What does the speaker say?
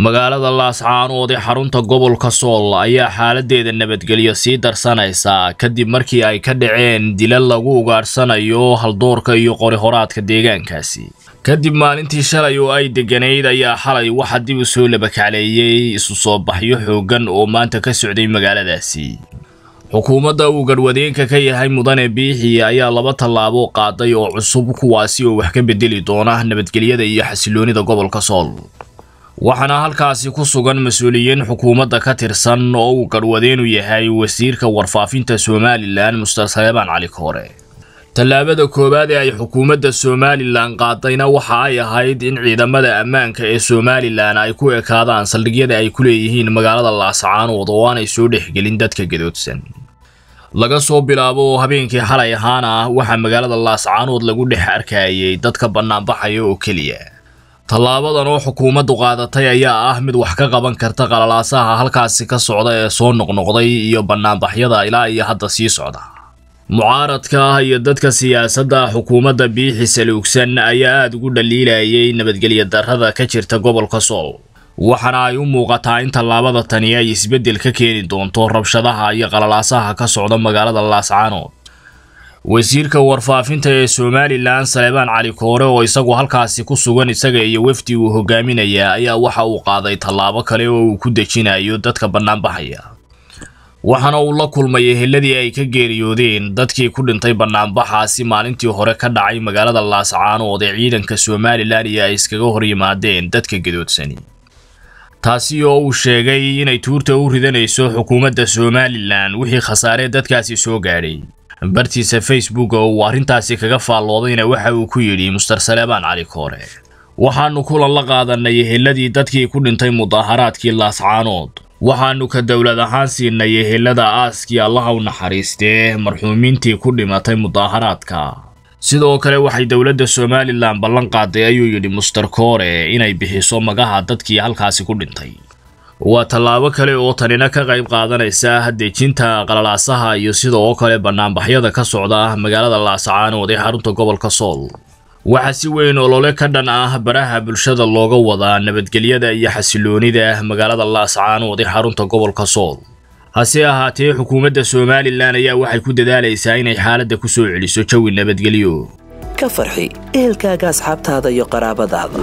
magaalada laascaanood ee xarunta gobolka sool ayaa xaaladeeda nabadgelyo sii darsanaysaa kadib markii ay ka dhaceen dilal lagu ugaadhsanayo haldoorka iyo qori horaadka deegaankaasi kadib maalintii shalay oo ay deganayd ayaa xalay waxaa dib u soo labakacleeyey isu soo baxyo xooggan oo maanta ka socday magaaladaasi xukuumadda uu garwadeenka ka yahay mudane biixii ayaa laba tallaabo qaaday oo cusub kuwaasi oo wax ka bedeli doona nabadgelyada iyo xasiloonida gobolka sool waxaana halkaasi ku sugan mas-uuliyiin xukuumadda ka tirsan oo uu garwadeenu yahay wasiirka warfaafinta somalilan muster saeebaan cali koore tallaabada koowaad ee ay xukuumadda somalilan qaadayna waxa ay ahayd in ciidamada ammaanka ee somalilan ay ku ekaadaan saldhigyada ay ku leeyihiin magaalada laascaanood oo aanay soo dhexgelin dadka gadoodsan laga soo bilaabo habeenkii xalay ahaana ah waxaa magaalada laascaanood lagu dhex arkayay dadka bannaanbaxaya oo keliya tallaabadan oo xukuumaddu qaadatay ayaa ah mid wax ka qaban karta qalalaasaha halkaasi ka socda ee soo noqnoqday iyo bannaanbaxyada ilaa iyo hadda sii socda mucaaradka ah iyo dadka siyaasadda xukuumadda biixi saluugsan ayaa aada ugu dhaliilayay nabadgelya darrada ka jirta gobolka sool waxaana ay u muuqataa in tallaabada tani ay isbeddel ka keeni doonto rabshadaha iyo qalalaasaha ka socda magaalada laascaanood wasiirka warfaafinta ee somalilan saleebaan cali koore oo isagu halkaasi ku sugan isaga iyo wefdi uu hogaaminaya ayaa waxa uu qaaday tallaabo kale oo uu ku dejinayo dadka bannaanbaxaya waxaana uu la kulmay eheladii ay ka geeriyoodeen dadkii ku dhintay bannaanbaxaasi maalintii hore ka dhacay magaalada laascaanood ee ciidanka somalilan iyo ay iskaga hor yimaadeen dadka gadoodsani taasi oo uu sheegay inay tuurta u ridanayso xukuumadda somalilan wixii khasaaree dadkaasi soo gaadhay bartiisa facebook oo uu arrintaasi kaga faalloodayna waxa uu ku yidhi muster saleebaan cali koore waxaannu kulan la qaadannay eheladii dadkii ku dhintay mudaaharaadkii laascaanood waxaannu ka dowlad ahaan siinay ehelada aaskii allaha naxariistee marxuumiintii ku dhimatay mudaaharaadka sidoo kale waxay dowladda somalilan ballan qaaday ayuu yidhi muster koore inay bixiso magaha dadkii halkaasi ku dhintay waa tallaabo kale oo tanina ka qayb qaadanaysa dejinta qalalaasaha iyo sida oo kale bannaanbaxyada ka socda magaalada laascaanood ee xarunta gobolka sool waxaa si weyn olole ka dhan ah baraha bulshada looga wadaa nabadgelyada iyo xasiloonida magaalada laascaanood ee xarunta gobolka sool hase ahaatee xukuumadda somalilan ayaa waxay ku dadaalaysaa inay xaaladda ku soo celiso jawi nabadgelyo ka farxi ehelkaaga asxaabtaada iyo qaraabadaada